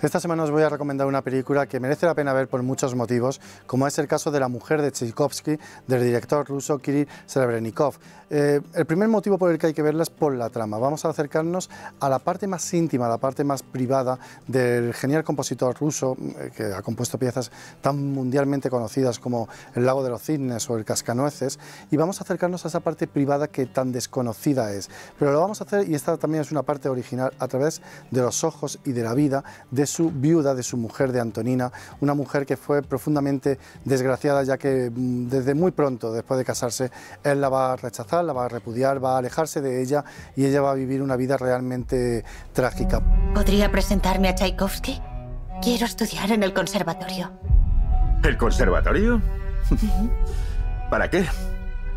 Esta semana os voy a recomendar una película que merece la pena ver por muchos motivos, como es el caso de La mujer de Tchaikovsky, del director ruso Kirill Serebrennikov. Eh, el primer motivo por el que hay que verla es por la trama. Vamos a acercarnos a la parte más íntima, a la parte más privada del genial compositor ruso, eh, que ha compuesto piezas tan mundialmente conocidas como El lago de los cisnes o El cascanueces, y vamos a acercarnos a esa parte privada que tan desconocida es. Pero lo vamos a hacer, y esta también es una parte original, a través de los ojos y de la vida de su viuda, de su mujer, de Antonina, una mujer que fue profundamente desgraciada ya que mm, desde muy pronto, después de casarse, él la va a rechazar, la va a repudiar, va a alejarse de ella y ella va a vivir una vida realmente trágica. ¿Podría presentarme a Tchaikovsky? Quiero estudiar en el conservatorio. ¿El conservatorio? ¿Para qué?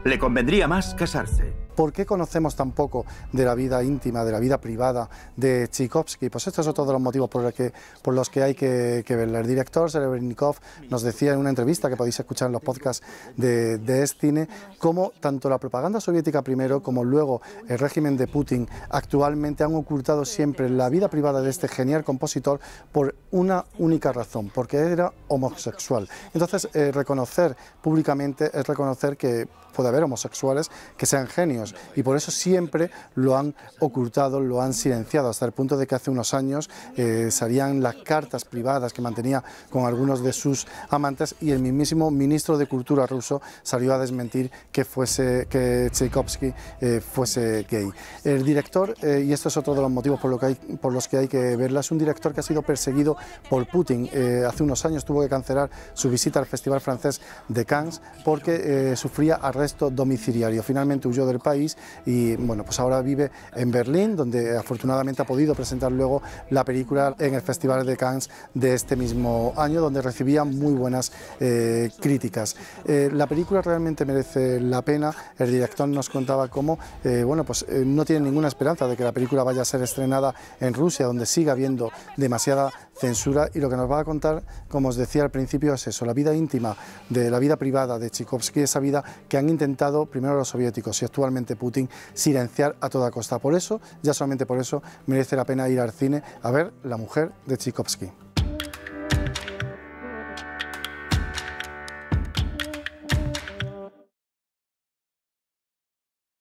Le convendría más casarse. ¿Por qué conocemos tan poco de la vida íntima, de la vida privada de Tchaikovsky? Pues estos son todos los motivos por, que, por los que hay que, ver. El director Serebrennikov nos decía en una entrevista que podéis escuchar en los podcasts de, de Estine, cómo tanto la propaganda soviética primero como luego el régimen de Putin actualmente han ocultado siempre la vida privada de este genial compositor por una única razón, porque era homosexual. Entonces, eh, reconocer públicamente es reconocer que puede haber homosexuales que sean genios y por eso siempre lo han ocultado, lo han silenciado, hasta el punto de que hace unos años eh, salían las cartas privadas que mantenía con algunos de sus amantes y el mismísimo ministro de Cultura ruso salió a desmentir que, fuese, que Tchaikovsky eh, fuese gay. El director, eh, y esto es otro de los motivos por, lo que hay, por los que hay que verla, es un director que ha sido perseguido por Putin. hace unos años tuvo que cancelar su visita al Festival Francés de Cannes porque sufría arresto domiciliario. Finalmente huyó del país y bueno, pues ahora vive en Berlín, donde afortunadamente ha podido presentar luego la película en el Festival de Cannes de este mismo año, donde recibía muy buenas eh, críticas. Eh, la película realmente merece la pena, el director nos contaba cómo, eh, bueno, pues no tiene ninguna esperanza de que la película vaya a ser estrenada en Rusia, donde sigue habiendo demasiada censura y lo que nos va a contar, como os decía al principio, es eso, la vida íntima de la vida privada de Tchaikovsky, esa vida que han intentado primero los soviéticos y actualmente Putin silenciar a toda costa. Por eso, ya solamente por eso, merece la pena ir al cine a ver La mujer de Tchaikovsky.